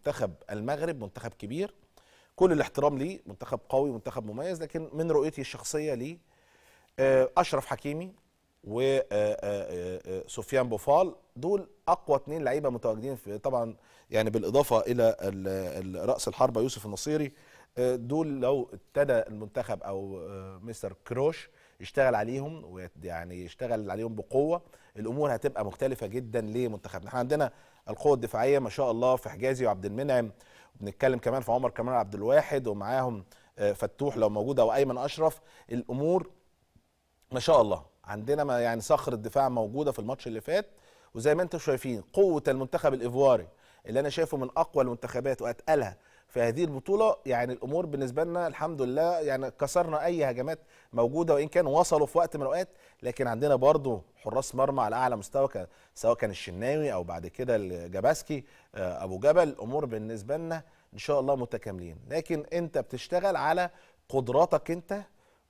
منتخب المغرب منتخب كبير كل الاحترام ليه منتخب قوي منتخب مميز لكن من رؤيتي الشخصيه ليه آه، اشرف حكيمي وسفيان آه، آه، بوفال دول اقوى اثنين لعيبه متواجدين في طبعا يعني بالاضافه الى راس الحربه يوسف النصيري دول لو ابتدى المنتخب او مستر كروش يشتغل عليهم ويعني يشتغل عليهم بقوه الامور هتبقى مختلفه جدا لمنتخبنا احنا عندنا القوه الدفاعيه ما شاء الله في حجازي وعبد المنعم وبنتكلم كمان في عمر كمال عبد الواحد ومعاهم آه، فتوح لو موجود او ايمن اشرف الامور ما شاء الله عندنا ما يعني صخر الدفاع موجوده في الماتش اللي فات وزي ما انتم شايفين قوه المنتخب الايفواري اللي انا شايفه من اقوى المنتخبات واتقلها في هذه البطوله يعني الامور بالنسبه لنا الحمد لله يعني كسرنا اي هجمات موجوده وان كان وصلوا في وقت من الاوقات لكن عندنا برضو حراس مرمى على اعلى مستوى سواء كان الشناوي او بعد كده الجباسكي آه، ابو جبل الامور بالنسبه لنا ان شاء الله متكاملين لكن انت بتشتغل على قدراتك انت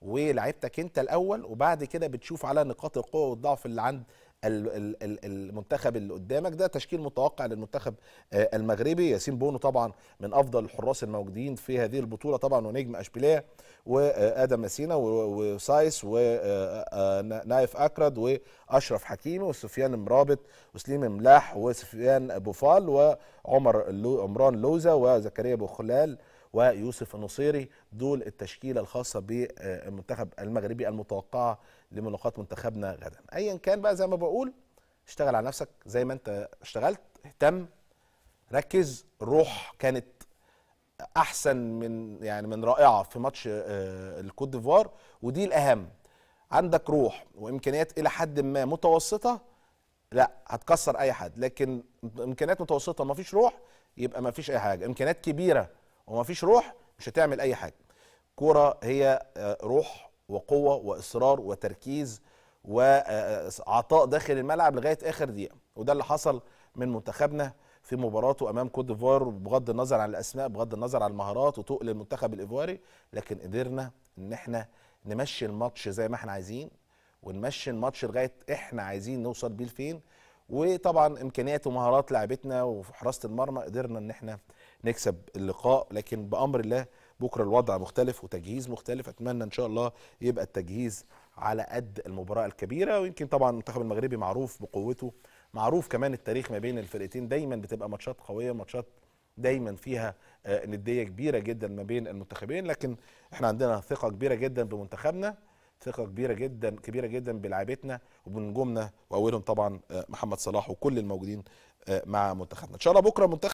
ولعبتك انت الاول وبعد كده بتشوف على نقاط القوه والضعف اللي عند المنتخب اللي قدامك ده تشكيل متوقع للمنتخب آه، المغربي ياسين بونو طبعا من افضل الحراس الموجودين في هذه البطوله طبعا ونجم اشبيليه وادم آه، مسينا وسايس ونايف آه، اكرد واشرف حكيمي وسفيان مرابط وسليم ملاح وسفيان بوفال وعمر عمران لوزه وزكريا بوخلال ويوسف النصيري دول التشكيلة الخاصة بالمنتخب المغربي المتوقعة لملاقاة منتخبنا غدا أيا كان بقى زي ما بقول اشتغل على نفسك زي ما انت اشتغلت اهتم ركز روح كانت احسن من يعني من رائعه في ماتش آه، الكوت ديفوار ودي الاهم عندك روح وامكانيات الى حد ما متوسطه لا هتكسر اي حد لكن امكانيات متوسطه ما فيش روح يبقى ما فيش اي حاجه امكانيات كبيره وما فيش روح مش هتعمل اي حاجه كوره هي آه، روح وقوه واصرار وتركيز وعطاء آه، آه، داخل الملعب لغايه اخر دقيقه وده اللي حصل من منتخبنا في مباراته امام كوت ديفوار بغض النظر عن الاسماء بغض النظر عن المهارات وتقل المنتخب الايفواري لكن قدرنا ان احنا نمشي الماتش زي ما احنا عايزين ونمشي الماتش لغايه احنا عايزين نوصل بيه لفين وطبعا امكانيات ومهارات لعبتنا وفي حراسه المرمى قدرنا ان احنا نكسب اللقاء لكن بامر الله بكره الوضع مختلف وتجهيز مختلف اتمنى ان شاء الله يبقى التجهيز على قد المباراه الكبيره ويمكن طبعا المنتخب المغربي معروف بقوته معروف كمان التاريخ ما بين الفرقتين دايما بتبقى ماتشات قويه ماتشات دايما فيها آه، نديه كبيره جدا ما بين المنتخبين لكن احنا عندنا ثقه كبيره جدا بمنتخبنا ثقه كبيره جدا كبيره جدا بلاعيبتنا وبنجومنا واولهم طبعا آه، محمد صلاح وكل الموجودين آه، مع منتخبنا ان شاء الله بكره منتخب